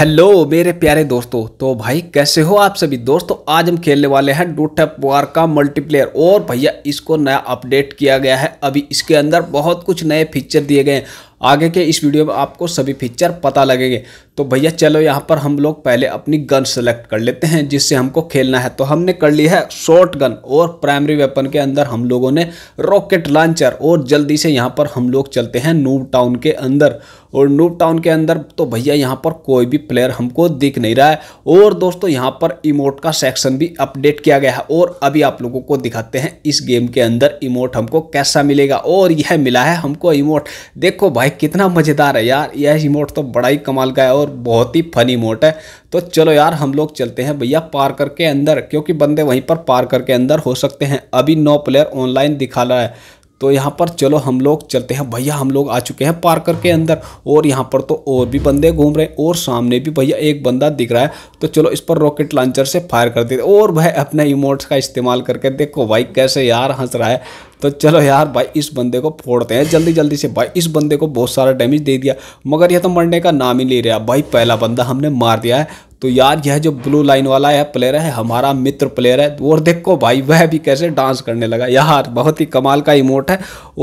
hello मेरे प्यारे दोस्तों तो भाई कैसे हो आप सभी दोस्तों आज हम खेलने वाले हैं डूट वार का मल्टीप्लेयर और भैया इसको नया अपडेट किया गया है अभी इसके अंदर बहुत कुछ नए फीचर दिए गए हैं आगे के इस वीडियो में आपको सभी फीचर पता लगेंगे तो भैया चलो यहाँ पर हम लोग पहले अपनी गन सेलेक्ट कर लेते हैं जिससे हमको खेलना है तो हमने कर लिया है शॉर्ट गन और प्राइमरी वेपन के अंदर हम लोगों ने रॉकेट लॉन्चर और जल्दी से यहाँ पर हम लोग चलते हैं नूब टाउन के अंदर और नूब टाउन के अंदर तो भैया यहाँ पर कोई भी प्लेयर हमको दिख नहीं रहा है और दोस्तों यहाँ पर इमोट का सेक्शन भी अपडेट किया गया है और अभी आप लोगों को दिखाते हैं इस गेम के अंदर इमोट हमको कैसा मिलेगा और यह मिला है हमको इमोट देखो भाई भाई कितना मज़ेदार है यार यह इमोट तो बड़ा ही कमाल का है और बहुत ही फनी इमोट है तो चलो यार हम लोग चलते हैं भैया पार करके अंदर क्योंकि बंदे वहीं पर पार करके अंदर हो सकते हैं अभी नौ प्लेयर ऑनलाइन दिखा रहा है तो यहाँ पर चलो हम लोग चलते हैं भैया हम लोग आ चुके हैं पार करके अंदर और यहाँ पर तो और भी बंदे घूम रहे हैं और सामने भी भैया एक बंदा दिख रहा है तो चलो इस पर रॉकेट लॉन्चर से फायर कर देते और भाई अपने इमोट्स का इस्तेमाल करके देखो भाई कैसे यार हंस रहा है तो चलो यार भाई इस बंदे को फोड़ते हैं जल्दी जल्दी से भाई इस बंदे को बहुत सारा डैमेज दे दिया मगर यह तो मरने का नाम ही ले रहा भाई पहला बंदा हमने मार दिया है तो यार यह जो ब्लू लाइन वाला है प्लेयर है हमारा मित्र प्लेयर है और देखो भाई वह भी कैसे डांस करने लगा यार बहुत ही कमाल का इमोट है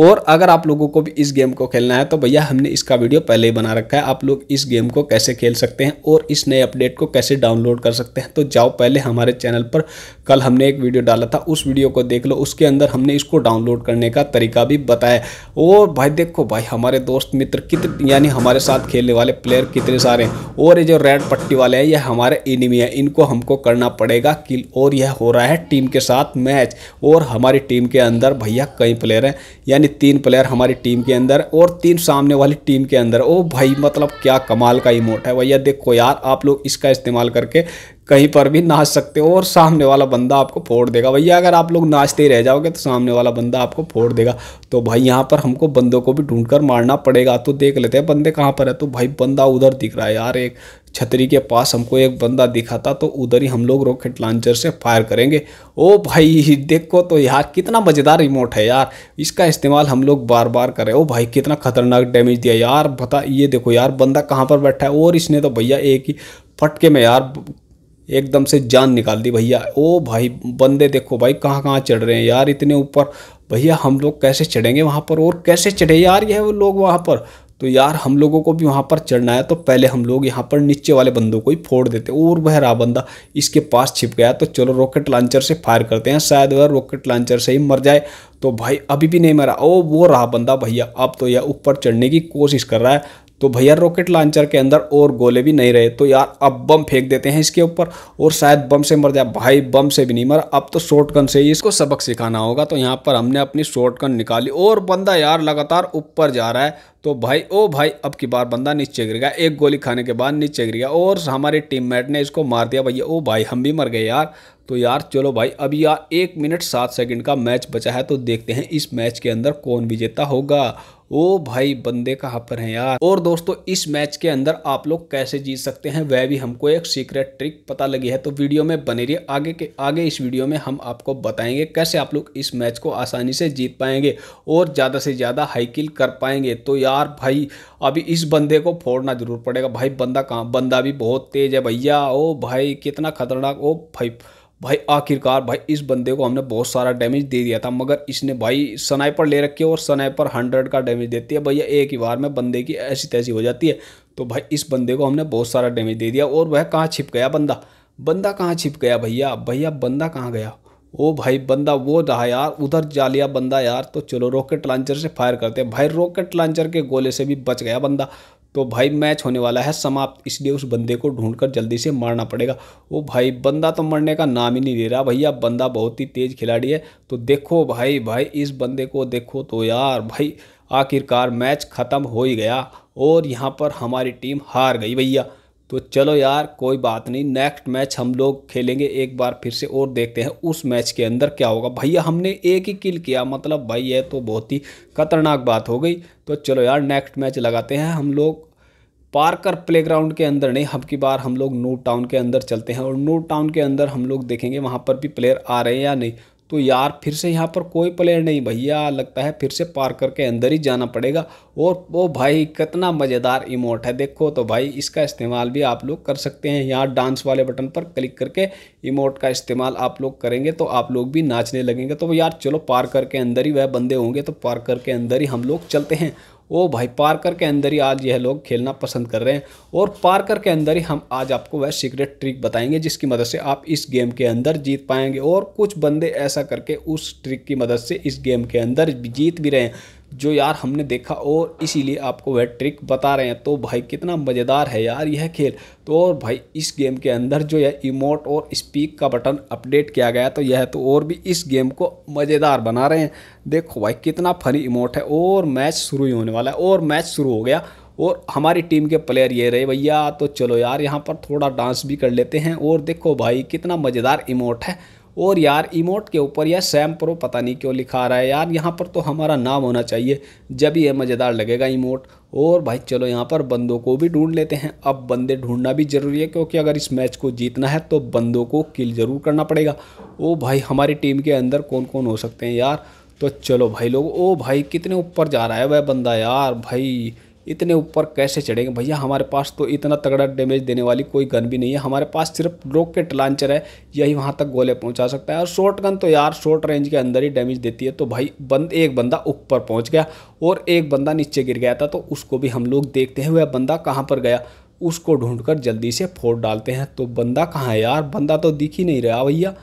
और अगर आप लोगों को भी इस गेम को खेलना है तो भैया हमने इसका वीडियो पहले ही बना रखा है आप लोग इस गेम को कैसे खेल सकते हैं और इस नए अपडेट को कैसे डाउनलोड कर सकते हैं तो जाओ पहले हमारे चैनल पर कल हमने एक वीडियो डाला था उस वीडियो को देख लो उसके अंदर हमने इसको डाउनलोड डाउनलोड करने का तरीका भी बताया और भाई देखो भाई हमारे दोस्त मित्र कितने यानी हमारे साथ खेलने वाले प्लेयर कितने सारे हैं और ये जो रेड पट्टी वाले हैं ये हमारे इनिमी हैं इनको हमको करना पड़ेगा किल और यह हो रहा है टीम के साथ मैच और हमारी टीम के अंदर भैया कई प्लेयर हैं यानी तीन प्लेयर हमारी टीम के अंदर और तीन सामने वाली टीम के अंदर ओ भाई मतलब क्या कमाल का इमोट है भैया देखो यार आप लोग इसका इस्तेमाल करके कहीं पर भी नाच सकते हो और सामने वाला बंदा आपको फोड़ देगा भैया अगर आप लोग नाचते ही रह जाओगे तो सामने वाला बंदा आपको फोड़ देगा तो भाई यहाँ पर हमको बंदों को भी ढूंढ कर मारना पड़ेगा तो देख लेते हैं बंदे कहाँ पर है तो भाई बंदा उधर दिख रहा है यार एक छतरी के पास हमको एक बंदा दिखा था तो उधर ही हम लोग रॉकेट लॉन्चर से फायर करेंगे ओ भाई देखो तो यार कितना मज़ेदार रिमोट है यार इसका इस्तेमाल हम लोग बार बार करें ओ भाई कितना खतरनाक डैमेज दिया यार बता ये देखो यार बंदा कहाँ पर बैठा है और इसने तो भैया एक ही फटके में यार एकदम से जान निकाल दी भैया ओ भाई बंदे देखो भाई कहाँ कहाँ चढ़ रहे हैं यार इतने ऊपर भैया हम लोग कैसे चढ़ेंगे वहाँ पर और कैसे चढ़े यार ये वो लोग वहाँ पर तो यार हम लोगों को भी वहाँ पर चढ़ना है तो पहले हम लोग यहाँ पर नीचे वाले बंदों को ही फोड़ देते और वह रहा बंदा इसके पास छिप गया तो चलो रॉकेट लॉन्चर से फायर करते हैं शायद वह रॉकेट लॉन्चर से ही मर जाए तो भाई अभी भी नहीं मरा ओ वो रहा बंदा भैया अब तो यह ऊपर चढ़ने की कोशिश कर रहा है तो भैया रॉकेट लॉन्चर के अंदर और गोले भी नहीं रहे तो यार अब बम फेंक देते हैं इसके ऊपर और शायद बम से मर जाए भाई बम से भी नहीं मरा अब तो गन से ही इसको सबक सिखाना होगा तो यहाँ पर हमने अपनी गन निकाली और बंदा यार लगातार ऊपर जा रहा है तो भाई ओ भाई अब की बार बंदा नीचे गिर गया एक गोली खाने के बाद नीचे गिर गया और हमारे टीम ने इसको मार दिया भैया ओ भाई हम भी मर गए यार तो यार चलो भाई अभी यार एक मिनट सात सेकंड का मैच बचा है तो देखते हैं इस मैच के अंदर कौन विजेता होगा ओ भाई बंदे कहाँ पर हैं यार और दोस्तों इस मैच के अंदर आप लोग कैसे जीत सकते हैं वह भी हमको एक सीक्रेट ट्रिक पता लगी है तो वीडियो में बने रही आगे के आगे इस वीडियो में हम आपको बताएंगे कैसे आप लोग इस मैच को आसानी से जीत पाएंगे और ज़्यादा से ज़्यादा हाइकिल कर पाएंगे तो यार भाई अभी इस बंदे को फोड़ना जरूर पड़ेगा भाई बंदा कहाँ बंदा भी बहुत तेज है भैया ओ भाई कितना खतरनाक ओ भाई भाई आखिरकार भाई इस बंदे को हमने बहुत सारा डैमेज दे दिया था मगर इसने भाई स्नाइपर ले रखी है और स्नाइपर हंड्रेड का डैमेज देती है भैया एक ही बार में बंदे की ऐसी तैसी हो जाती है तो भाई इस बंदे को हमने बहुत सारा डैमेज दे दिया और वह कहाँ छिप गया बंदा बंदा कहाँ छिप गया भैया भैया बंदा कहाँ गया ओ भाई बंदा वो रहा यार उधर जा लिया बंदा यार तो चलो रॉकेट लॉन्चर से फायर करते हैं भाई रॉकेट लॉन्चर के गोले से भी बच गया बंदा तो भाई मैच होने वाला है समाप्त इसलिए उस बंदे को ढूंढकर जल्दी से मारना पड़ेगा वो भाई बंदा तो मरने का नाम ही नहीं ले रहा भैया बंदा बहुत ही तेज़ खिलाड़ी है तो देखो भाई भाई इस बंदे को देखो तो यार भाई आखिरकार मैच ख़त्म हो ही गया और यहाँ पर हमारी टीम हार गई भैया तो चलो यार कोई बात नहीं नेक्स्ट मैच हम लोग खेलेंगे एक बार फिर से और देखते हैं उस मैच के अंदर क्या होगा भैया हमने एक ही किल किया मतलब भाई ये तो बहुत ही खतरनाक बात हो गई तो चलो यार नेक्स्ट मैच लगाते हैं हम लोग पार्कर प्लेग्राउंड के अंदर नहीं हम की बार हम लोग नू टाउन के अंदर चलते हैं और नू टाउन के अंदर हम लोग देखेंगे वहाँ पर भी प्लेयर आ रहे हैं या नहीं तो यार फिर से यहाँ पर कोई प्लेयर नहीं भैया लगता है फिर से पार्कर के अंदर ही जाना पड़ेगा और वो भाई कितना मज़ेदार इमोट है देखो तो भाई इसका इस्तेमाल भी आप लोग कर सकते हैं यहाँ डांस वाले बटन पर क्लिक करके इमोट का इस्तेमाल आप लोग करेंगे तो आप लोग भी नाचने लगेंगे तो यार चलो पार्कर के अंदर ही वह बंदे होंगे तो पार्कर के अंदर ही हम लोग चलते हैं ओ भाई पार्कर के अंदर ही आज यह लोग खेलना पसंद कर रहे हैं और पार्कर के अंदर ही हम आज आपको वह सीक्रेट ट्रिक बताएंगे जिसकी मदद से आप इस गेम के अंदर जीत पाएंगे और कुछ बंदे ऐसा करके उस ट्रिक की मदद से इस गेम के अंदर जीत भी रहे हैं जो यार हमने देखा और इसीलिए आपको वह ट्रिक बता रहे हैं तो भाई कितना मज़ेदार है यार यह खेल तो और भाई इस गेम के अंदर जो यह इमोट और स्पीक का बटन अपडेट किया गया तो यह तो और भी इस गेम को मज़ेदार बना रहे हैं देखो भाई कितना फनी इमोट है और मैच शुरू ही होने वाला है और मैच शुरू हो गया और हमारी टीम के प्लेयर ये रहे भैया तो चलो यार यहाँ पर थोड़ा डांस भी कर लेते हैं और देखो भाई कितना मज़ेदार इमोट है और यार इमोट के ऊपर यह सैम प्रो पता नहीं क्यों लिखा रहा है यार यहाँ पर तो हमारा नाम होना चाहिए जब ये मज़ेदार लगेगा इमोट और भाई चलो यहाँ पर बंदों को भी ढूंढ लेते हैं अब बंदे ढूंढना भी ज़रूरी है क्योंकि अगर इस मैच को जीतना है तो बंदों को किल ज़रूर करना पड़ेगा ओ भाई हमारी टीम के अंदर कौन कौन हो सकते हैं यार तो चलो भाई लोग ओ भाई कितने ऊपर जा रहा है वह बंदा यार भाई इतने ऊपर कैसे चढ़ेंगे भैया हमारे पास तो इतना तगड़ा डैमेज देने वाली कोई गन भी नहीं है हमारे पास सिर्फ रॉकेट लॉन्चर है यही वहाँ तक गोले पहुँचा सकता है और शॉर्ट गन तो यार शॉर्ट रेंज के अंदर ही डैमेज देती है तो भाई बंद एक बंदा ऊपर पहुँच गया और एक बंदा नीचे गिर गया था तो उसको भी हम लोग देखते हैं वह बंदा कहाँ पर गया उसको ढूंढकर जल्दी से फोड़ डालते हैं तो बंदा कहाँ है यार बंदा तो दिख ही नहीं रहा भैया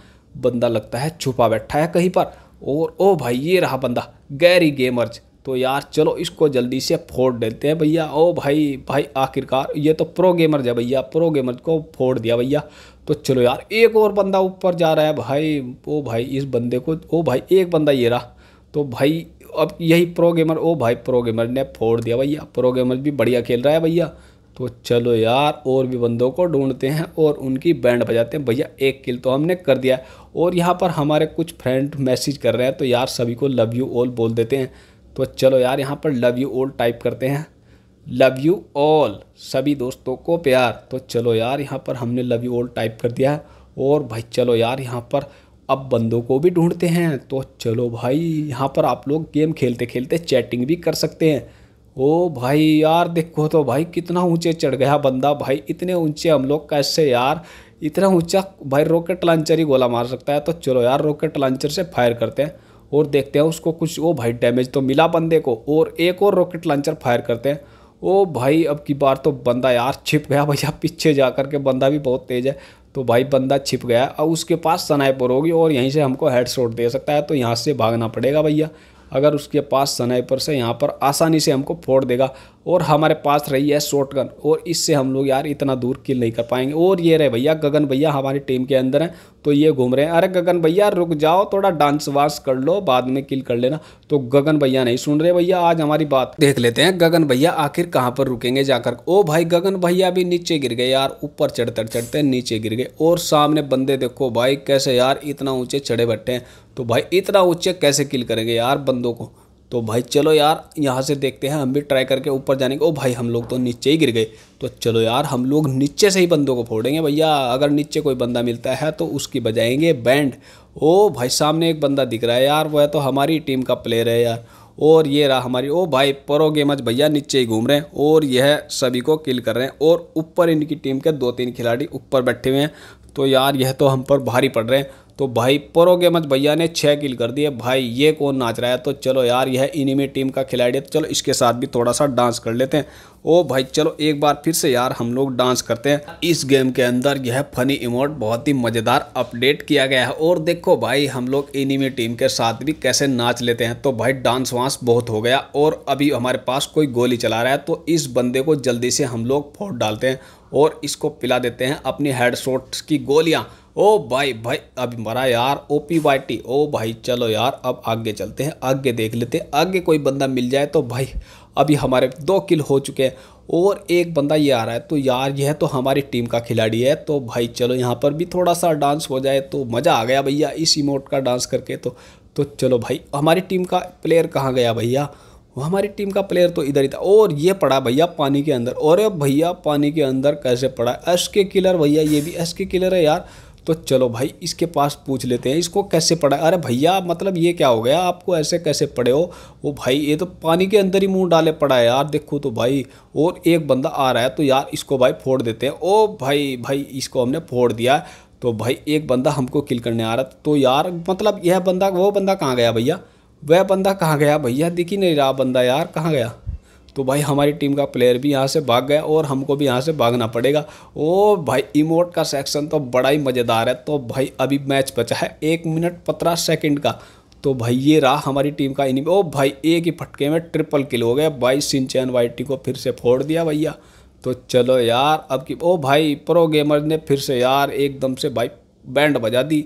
बंदा लगता है छुपा बैठा है कहीं पर और ओ भाई ये रहा बंदा गैरी गेमर्ज तो यार चलो इसको जल्दी से फोड़ देते हैं भैया ओ भाई भाई आखिरकार ये तो प्रो गेमर है भैया प्रो गेमर को फोड़ दिया भैया तो चलो यार एक और बंदा ऊपर जा रहा है भाई ओ भाई इस बंदे को ओ भाई एक बंदा ये रहा तो भाई अब यही प्रो गेमर ओ भाई प्रो गेमर ने फोड़ दिया भैया प्रो गेमर भी बढ़िया खेल रहा है भैया तो चलो यार और भी बंदों को ढूंढते हैं और उनकी बैंड बजाते हैं भैया एक किल तो हमने कर दिया और यहाँ पर हमारे कुछ फ्रेंड मैसेज कर रहे हैं तो यार सभी को लव यू ऑल बोल देते हैं तो चलो यार यहाँ पर लव यू ऑल टाइप करते हैं लव यू ऑल सभी दोस्तों को प्यार तो चलो यार यहाँ पर हमने लव यू ऑल टाइप कर दिया और भाई चलो यार यहाँ पर अब बंदों को भी ढूंढते हैं तो चलो भाई यहाँ पर आप लोग गेम खेलते खेलते चैटिंग भी कर सकते हैं ओ भाई यार देखो तो भाई कितना ऊंचे चढ़ गया बंदा भाई इतने ऊंचे हम लोग कैसे यार इतना ऊंचा भाई रॉकेट लॉन्चर ही गोला मार सकता है तो चलो यार रॉकेट लॉन्चर से फायर करते हैं और देखते हैं उसको कुछ वो भाई डैमेज तो मिला बंदे को और एक और रॉकेट लॉन्चर फायर करते हैं ओ भाई अब की बार तो बंदा यार छिप गया भैया पीछे जा कर के बंदा भी बहुत तेज़ है तो भाई बंदा छिप गया अब उसके पास सनाइपर होगी और यहीं से हमको हेडशॉट दे सकता है तो यहाँ से भागना पड़ेगा भैया अगर उसके पास स्नाइपर से यहाँ पर आसानी से हमको फोड़ देगा और हमारे पास रही है शॉटगन और इससे हम लोग यार इतना दूर किल नहीं कर पाएंगे और ये रहे भैया गगन भैया हमारी टीम के अंदर हैं तो ये घूम रहे हैं अरे गगन भैया रुक जाओ थोड़ा डांस वांस कर लो बाद में किल कर लेना तो गगन भैया नहीं सुन रहे भैया आज हमारी बात देख लेते हैं गगन भैया आखिर कहाँ पर रुकेंगे जाकर ओ भाई गगन भैया भी नीचे गिर गए यार ऊपर चढ़ते चढ़ते नीचे गिर गए और सामने बंदे देखो भाई कैसे यार इतना ऊँचे चढ़े बैठे हैं तो भाई इतना ऊँचे कैसे किल करेंगे यार बंदों को तो भाई चलो यार यहाँ से देखते हैं हम भी ट्राई करके ऊपर जाने के ओ भाई हम लोग तो नीचे ही गिर गए तो चलो यार हम लोग नीचे से ही बंदों को फोड़ेंगे भैया अगर नीचे कोई बंदा मिलता है तो उसकी बजाएंगे बैंड ओ भाई सामने एक बंदा दिख रहा है यार वह तो हमारी टीम का प्लेयर है यार और ये रहा हमारी ओ भाई परो गेमज भैया नीचे ही घूम रहे हैं और यह सभी को किल कर रहे हैं और ऊपर इनकी टीम के दो तीन खिलाड़ी ऊपर बैठे हुए हैं तो यार यह तो हम पर भारी पड़ रहे हैं तो भाई परोगे मच भैया ने छः किल कर दिए भाई ये कौन नाच रहा है तो चलो यार यह इनिमी टीम का खिलाड़ी है तो चलो इसके साथ भी थोड़ा सा डांस कर लेते हैं ओ भाई चलो एक बार फिर से यार हम लोग डांस करते हैं इस गेम के अंदर यह फनी इमोट बहुत ही मज़ेदार अपडेट किया गया है और देखो भाई हम लोग इनिमी टीम के साथ भी कैसे नाच लेते हैं तो भाई डांस वांस बहुत हो गया और अभी हमारे पास कोई गोली चला रहा है तो इस बंदे को जल्दी से हम लोग फोट डालते हैं और इसको पिला देते हैं अपनी हेड की गोलियाँ ओ भाई भाई अभी मरा यार O P Y T O भाई चलो यार अब आगे चलते हैं आगे देख लेते हैं आगे कोई बंदा मिल जाए तो भाई अभी हमारे दो किल हो चुके हैं और एक बंदा ये आ रहा है तो यार यह तो हमारी टीम का खिलाड़ी है तो भाई चलो यहाँ पर भी थोड़ा सा डांस हो जाए तो मज़ा आ गया भैया इस इमोट का डांस करके तो तो चलो भाई हमारी टीम का प्लेयर कहाँ गया भैया हमारी टीम का प्लेयर तो इधर ही था और ये पड़ा भैया पानी के अंदर और भैया पानी के अंदर कैसे पड़ा एस के किलर भैया ये भी एस के किलर है यार तो चलो भाई इसके पास पूछ लेते हैं इसको कैसे पढ़ा अरे भैया मतलब ये क्या हो गया आपको ऐसे कैसे पढ़े हो वो भाई ये तो पानी के अंदर ही मुँह डाले पड़ा है यार देखो तो भाई और एक बंदा आ रहा है तो यार इसको भाई फोड़ देते हैं ओ भाई भाई इसको हमने फोड़ दिया तो भाई एक बंदा हमको किल करने आ रहा था तो यार मतलब यह बंदा वो बंदा कहाँ गया भैया वह बंदा कहाँ गया भैया दिख ही नहीं रहा बंदा यार कहाँ गया तो भाई हमारी टीम का प्लेयर भी यहाँ से भाग गया और हमको भी यहाँ से भागना पड़ेगा ओ भाई इमोट का सेक्शन तो बड़ा ही मज़ेदार है तो भाई अभी मैच बचा है एक मिनट पंद्रह सेकेंड का तो भाई ये रहा हमारी टीम का इनिंग ओ भाई एक ही फटके में ट्रिपल किल हो गया भाई सिंचैन वाइटी को फिर से फोड़ दिया भैया तो चलो यार अब की ओ भाई प्रो गेमर ने फिर से यार एकदम से भाई बैंड बजा दी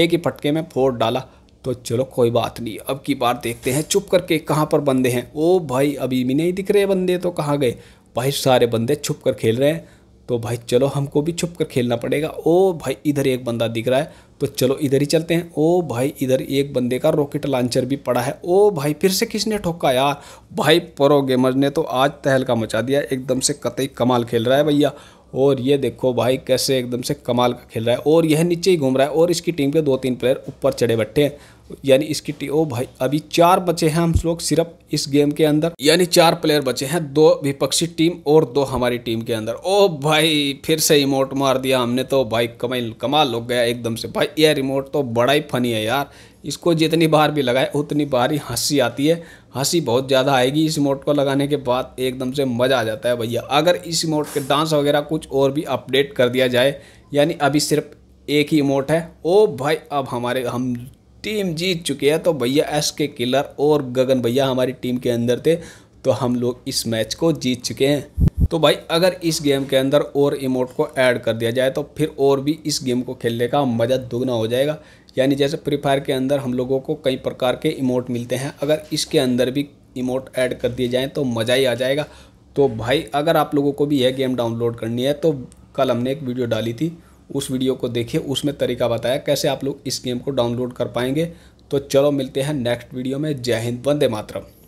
एक ही फटके में फोड़ डाला तो चलो कोई बात नहीं अब की बार देखते हैं चुप करके कहाँ पर बंदे हैं ओ भाई अभी भी नहीं दिख रहे बंदे तो कहाँ गए भाई सारे बंदे छुप कर खेल रहे हैं तो भाई चलो हमको भी छुप कर खेलना पड़ेगा ओ भाई इधर एक बंदा दिख रहा है तो चलो इधर ही चलते हैं ओ भाई इधर एक बंदे का रॉकेट लॉन्चर भी पड़ा है ओ भाई फिर से किसने ठोका यार भाई प्रो गेमर ने तो आज तहलका मचा दिया एकदम से कतई कमाल खेल रहा है भैया और ये देखो भाई कैसे एकदम से कमाल का खेल रहा है और यह नीचे ही घूम रहा है और इसकी टीम के दो तीन प्लेयर ऊपर चढ़े बैठे हैं यानी इसकी टी ओ भाई अभी चार बचे हैं हम लोग सिर्फ इस गेम के अंदर यानी चार प्लेयर बचे हैं दो विपक्षी टीम और दो हमारी टीम के अंदर ओ भाई फिर से रिमोट मार दिया हमने तो भाई कमाल कमाल हो गया एकदम से भाई यह रिमोट तो बड़ा ही फनी है यार इसको जितनी बार भी लगाए उतनी बार ही हंसी आती है हंसी बहुत ज़्यादा आएगी इस इमोट को लगाने के बाद एकदम से मज़ा आ जाता है भैया अगर इस इमोट के डांस वगैरह कुछ और भी अपडेट कर दिया जाए यानी अभी सिर्फ एक ही इमोट है ओ भाई अब हमारे हम टीम जीत चुके हैं तो भैया एस के किलर और गगन भैया हमारी टीम के अंदर थे तो हम लोग इस मैच को जीत चुके हैं तो भाई अगर इस गेम के अंदर और इमोट को ऐड कर दिया जाए तो फिर और भी इस गेम को खेलने का मज़ा दुगना हो जाएगा यानी जैसे फ्री फायर के अंदर हम लोगों को कई प्रकार के इमोट मिलते हैं अगर इसके अंदर भी इमोट ऐड कर दिए जाएँ तो मज़ा ही आ जाएगा तो भाई अगर आप लोगों को भी यह गेम डाउनलोड करनी है तो कल हमने एक वीडियो डाली थी उस वीडियो को देखिए उसमें तरीका बताया कैसे आप लोग इस गेम को डाउनलोड कर पाएंगे तो चलो मिलते हैं नेक्स्ट वीडियो में जय हिंद वंदे मातरम